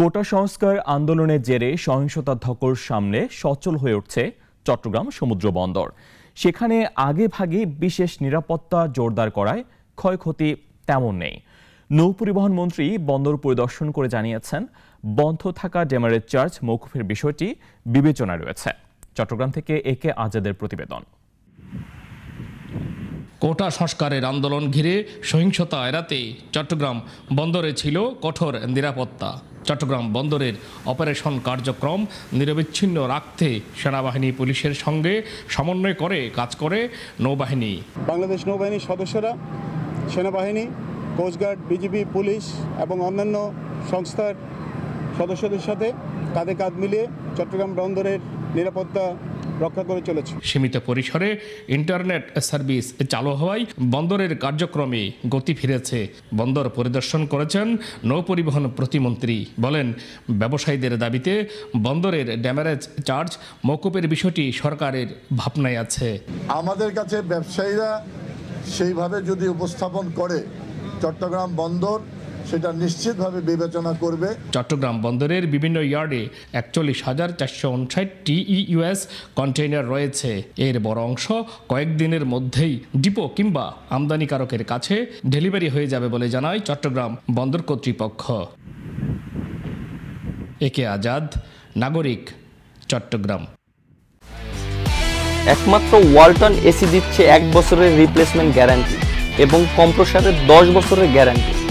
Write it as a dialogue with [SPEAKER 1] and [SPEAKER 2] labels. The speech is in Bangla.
[SPEAKER 1] কোটা সংস্কার আন্দোলনের জেরে সহিংসতা ধকর সামনে সচল হয়ে উঠছে চট্টগ্রাম সমুদ্র বন্দর সেখানে আগে ভাগে বিশেষ নিরাপত্তা জোরদার করায় ক্ষয়ক্ষতি তেমন নেই নৌপরিবহন মন্ত্রী বন্দর পরিদর্শন করে জানিয়েছেন বন্ধ থাকা ডেমারেজ চার্জ মৌকুফের বিষয়টি বিবেচনা রয়েছে চট্টগ্রাম থেকে
[SPEAKER 2] একে আজাদের প্রতিবেদন কোটা সংস্কারের আন্দোলন ঘিরে সহিংসতা এড়াতে চট্টগ্রাম বন্দরে ছিল কঠোর নিরাপত্তা চট্টগ্রাম বন্দরের অপারেশন কার্যক্রম নিরবিচ্ছিন্ন রাখতে সেনাবাহিনী পুলিশের সঙ্গে সমন্বয় করে কাজ করে নৌবাহিনী
[SPEAKER 3] বাংলাদেশ নৌবাহিনীর সদস্যরা সেনাবাহিনী কোস্টগার্ড বিজিবি পুলিশ এবং অন্যান্য সংস্থার সদস্যদের সাথে কাঁধে কাঁধ মিলিয়ে চট্টগ্রাম বন্দরের নিরাপত্তা রক্ষা করে চলেছে
[SPEAKER 2] সীমিত পরিসরে ইন্টারনেট সার্ভিস চালু হওয়ায় বন্দরের কার্যক্রমে গতি ফিরেছে বন্দর পরিদর্শন করেছেন নৌপরিবহন প্রতিমন্ত্রী বলেন ব্যবসায়ীদের দাবিতে বন্দরের ড্যামারেজ চার্জ মকুপের বিষয়টি সরকারের ভাবনায় আছে
[SPEAKER 4] আমাদের কাছে ব্যবসায়ীরা সেইভাবে যদি উপস্থাপন করে চট্টগ্রাম বন্দর সেটা নিশ্চিতভাবে বিবেচনা করবে
[SPEAKER 2] চট্টগ্রাম বন্দরের বিভিন্ন ইয়ার্ডে একচল্লিশ হাজার চারশো উনষাট ইউএস কন্টেইনার রয়েছে এর বড় অংশ কয়েকদিনের মধ্যেই ডিপো কিংবা আমদানিকারকের কাছে ডেলিভারি হয়ে যাবে বলে জানায় চট্টগ্রাম বন্দর কর্তৃপক্ষ একে আজাদ নাগরিক চট্টগ্রাম একমাত্র ওয়ালটন এসি দিচ্ছে এক বছরের রিপ্লেসমেন্ট গ্যারান্টি এবং
[SPEAKER 1] কম্প্রসারের দশ বছরের গ্যারান্টি